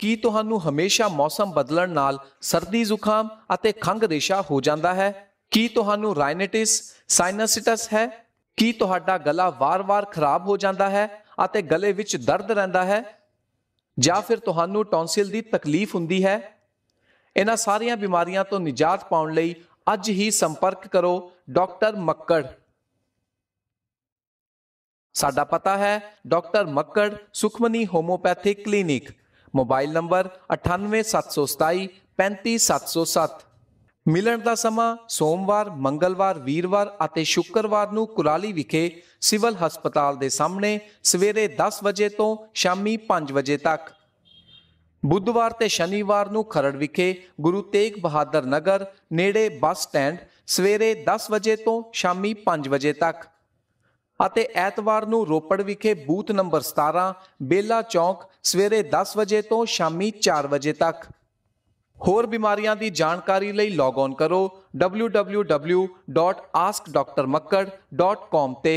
ਕੀ ਤੁਹਾਨੂੰ ਹਮੇਸ਼ਾ ਮੌਸਮ ਬਦਲਣ ਨਾਲ ਸਰਦੀ ਜ਼ੁਕਾਮ ਅਤੇ ਖੰਘ ਦੇਸ਼ਾ ਹੋ ਜਾਂਦਾ ਹੈ ਕੀ ਤੁਹਾਨੂੰ ਰਾਇਨਿਟਿਸ ਸਾਈਨਸਿਟਸ ਹੈ ਕੀ ਤੁਹਾਡਾ ਗਲਾ ਵਾਰ-ਵਾਰ ਖਰਾਬ ਹੋ ਜਾਂਦਾ ਹੈ ਅਤੇ ਗਲੇ ਵਿੱਚ ਦਰਦ ਰਹਿੰਦਾ ਹੈ ਜਾਂ ਫਿਰ ਤੁਹਾਨੂੰ ਟੌਨਸਿਲ ਦੀ ਤਕਲੀਫ ਹੁੰਦੀ ਹੈ ਇਹਨਾਂ ਸਾਰੀਆਂ ਬਿਮਾਰੀਆਂ ਤੋਂ ਨਿਜਾਤ ਪਾਉਣ ਲਈ ਅੱਜ ਹੀ ਸੰਪਰਕ ਕਰੋ ਡਾਕਟਰ ਮੱਕੜ ਸਾਡਾ ਪਤਾ ਹੈ doctor Makkar Sukhmani homeopathic clinic mobile number 9872735707 ਮਿਲਣ ਦਾ ਸਮਾਂ ਸੋਮਵਾਰ ਮੰਗਲਵਾਰ ਵੀਰਵਾਰ ਅਤੇ ਸ਼ੁੱਕਰਵਾਰ ਨੂੰ ਕੁਲਾਲੀ ਵਿਖੇ ਸਿਵਲ ਹਸਪਤਾਲ ਦੇ ਸਾਹਮਣੇ ਸਵੇਰੇ 10 ਵਜੇ ਤੋਂ ਸ਼ਾਮੀ 5 ਵਜੇ ਤੱਕ ਬੁੱਧਵਾਰ ਤੇ ਸ਼ਨੀਵਾਰ ਨੂੰ ਖਰੜ ਵਿਖੇ ਗੁਰੂ ਤੇਗ ਬਹਾਦਰ ਨਗਰ ਨੇੜੇ ਬੱਸ ਸਟੈਂਡ ਸਵੇਰੇ 10 ਵਜੇ ਤੋਂ ਸ਼ਾਮੀ 5 ਵਜੇ ਤੱਕ ਅਤੇ ਐਤਵਾਰ ਨੂੰ ਰੋਪੜ ਵਿਖੇ ਬੂਥ ਨੰਬਰ 17 ਬੇਲਾ ਚੌਂਕ ਸਵੇਰੇ 10 ਵਜੇ ਤੋਂ ਸ਼ਾਮੀ 4 ਵਜੇ ਤੱਕ ਹੋਰ ਬਿਮਾਰੀਆਂ ਦੀ ਜਾਣਕਾਰੀ ਲਈ ਲੌਗ ਆਨ ਕਰੋ www.askdrmakkad.com ਤੇ